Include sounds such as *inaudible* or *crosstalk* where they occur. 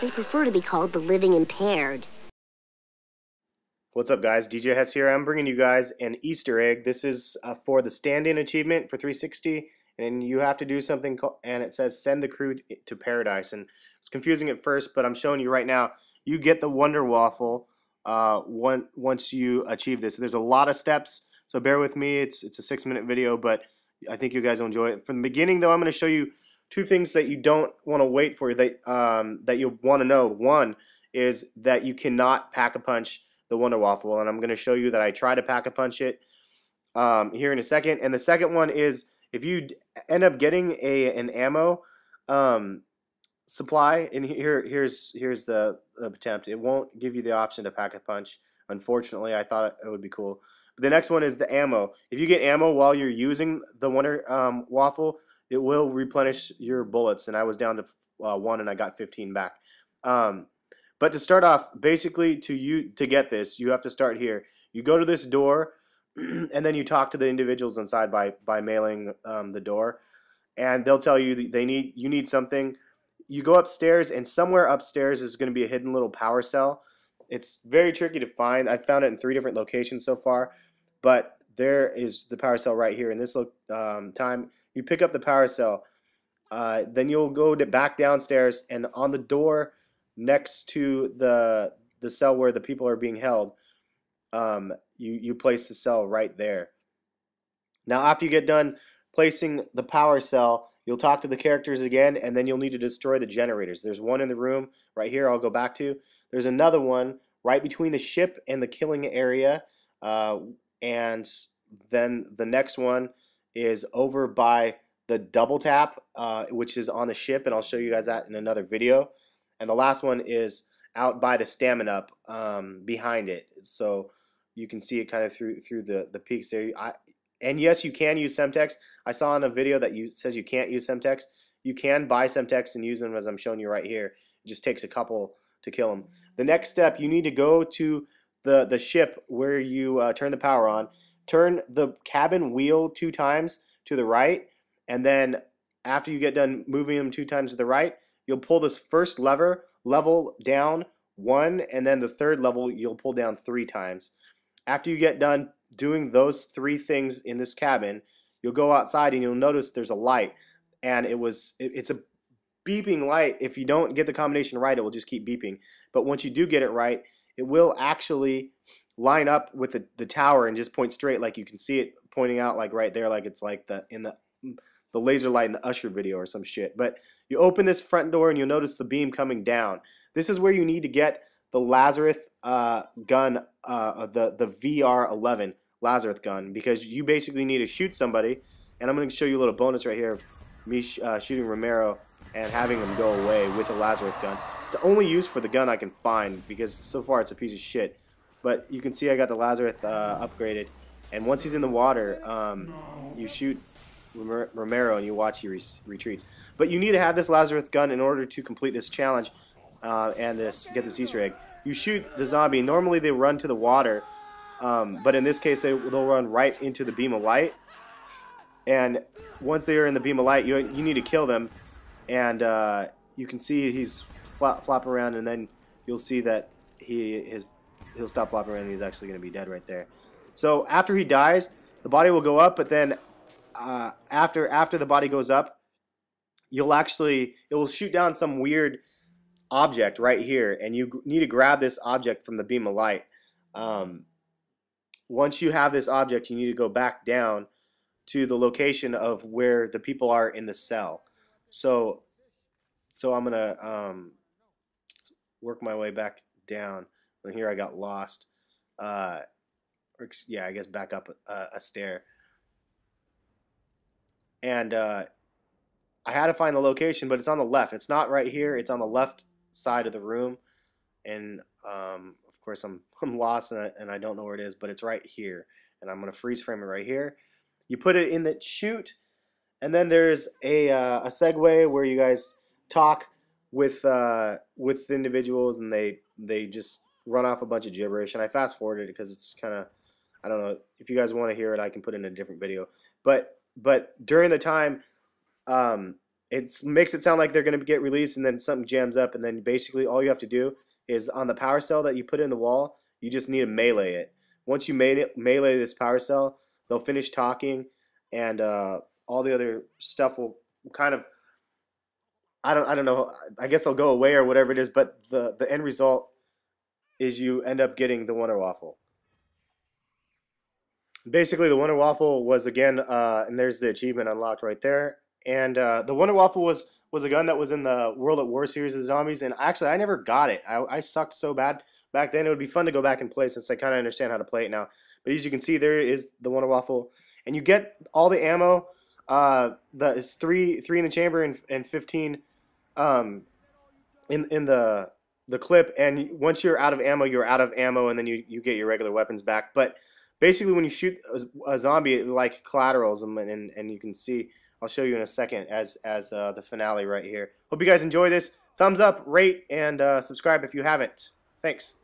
They prefer to be called the living impaired. What's up, guys? DJ Hess here. I'm bringing you guys an Easter egg. This is uh, for the stand-in achievement for 360, and you have to do something, called, and it says send the crew to paradise. And it's confusing at first, but I'm showing you right now. You get the Wonder Waffle uh, one, once you achieve this. There's a lot of steps, so bear with me. It's it's a six-minute video, but I think you guys will enjoy it. From the beginning, though, I'm going to show you two things that you don't want to wait for that um, that you'll want to know. One is that you cannot pack a punch the Wonder Waffle, and I'm going to show you that I try to pack a punch it um, here in a second. And the second one is if you end up getting a an ammo um, supply, and here here's here's the attempt. It won't give you the option to pack a punch. Unfortunately, I thought it would be cool. the next one is the ammo. If you get ammo while you're using the Wonder um, Waffle, it will replenish your bullets. And I was down to uh, one, and I got 15 back. Um, but to start off, basically, to you to get this, you have to start here. You go to this door, *clears throat* and then you talk to the individuals inside by by mailing um, the door, and they'll tell you they need you need something. You go upstairs, and somewhere upstairs is going to be a hidden little power cell. It's very tricky to find. I found it in three different locations so far, but there is the power cell right here in this um, time you pick up the power cell. Uh, then you'll go to back downstairs and on the door next to the the cell where the people are being held, um, you you place the cell right there. Now after you get done placing the power cell, you'll talk to the characters again, and then you'll need to destroy the generators. There's one in the room right here. I'll go back to. There's another one right between the ship and the killing area, uh, and then the next one is over by the double tap, uh, which is on the ship, and I'll show you guys that in another video. And the last one is out by the stamina up um, behind it. So you can see it kind of through through the, the peaks there. I, and yes, you can use Semtex. I saw in a video that you says you can't use Semtex. You can buy Semtex and use them as I'm showing you right here. It just takes a couple to kill them. The next step, you need to go to the, the ship where you uh, turn the power on turn the cabin wheel two times to the right, and then after you get done moving them two times to the right, you'll pull this first lever level down one, and then the third level you'll pull down three times. After you get done doing those three things in this cabin, you'll go outside and you'll notice there's a light, and it was it, it's a beeping light. If you don't get the combination right, it will just keep beeping. But once you do get it right, it will actually line up with the, the tower and just point straight like you can see it pointing out like right there like it's like the in the the laser light in the usher video or some shit but you open this front door and you'll notice the beam coming down this is where you need to get the lazarus uh, gun uh, uh the the vr11 lazarus gun because you basically need to shoot somebody and i'm going to show you a little bonus right here of me sh uh, shooting romero and having him go away with a lazarus gun it's only use for the gun I can find because so far it's a piece of shit. But you can see I got the Lazarus uh, upgraded. And once he's in the water, um, you shoot Romero and you watch he re retreats. But you need to have this Lazarus gun in order to complete this challenge uh, and this get this Easter egg. You shoot the zombie. Normally they run to the water, um, but in this case they, they'll run right into the beam of light. And once they are in the beam of light, you, you need to kill them. And uh, you can see he's flop, flop around, and then you'll see that he his he'll stop flopping around. and He's actually going to be dead right there. So after he dies, the body will go up, but then uh, after after the body goes up, you'll actually it will shoot down some weird object right here, and you need to grab this object from the beam of light. Um, once you have this object, you need to go back down to the location of where the people are in the cell. So, so I'm gonna um, work my way back down. And here I got lost. Uh, or, yeah, I guess back up a, a stair. And uh, I had to find the location, but it's on the left. It's not right here. It's on the left side of the room. And um, of course, I'm, *laughs* I'm lost and I, and I don't know where it is, but it's right here. And I'm going to freeze frame it right here. You put it in the chute. And then there's a, uh, a segue where you guys talk with uh, with individuals, and they they just run off a bunch of gibberish. And I fast forwarded it because it's kind of I don't know if you guys want to hear it. I can put in a different video, but but during the time, um, it makes it sound like they're going to get released, and then something jams up, and then basically all you have to do is on the power cell that you put in the wall, you just need to melee it. Once you made it, melee this power cell, they'll finish talking, and uh, all the other stuff will kind of I don't I don't know. I guess I'll go away or whatever it is. But the the end result is you end up getting the Wonder Waffle. Basically, the Wonder Waffle was again, uh, and there's the achievement unlocked right there. And uh, the Wonder Waffle was was a gun that was in the World at War series of zombies. And actually, I never got it. I, I sucked so bad back then. It would be fun to go back and play since I kind of understand how to play it now. But as you can see, there is the Wonder Waffle, and you get all the ammo uh, the it's three three in the chamber and, and fifteen, um, in in the the clip. And once you're out of ammo, you're out of ammo, and then you you get your regular weapons back. But basically, when you shoot a, a zombie, it like collaterals, and, and and you can see. I'll show you in a second as as uh, the finale right here. Hope you guys enjoy this. Thumbs up, rate, and uh, subscribe if you haven't. Thanks.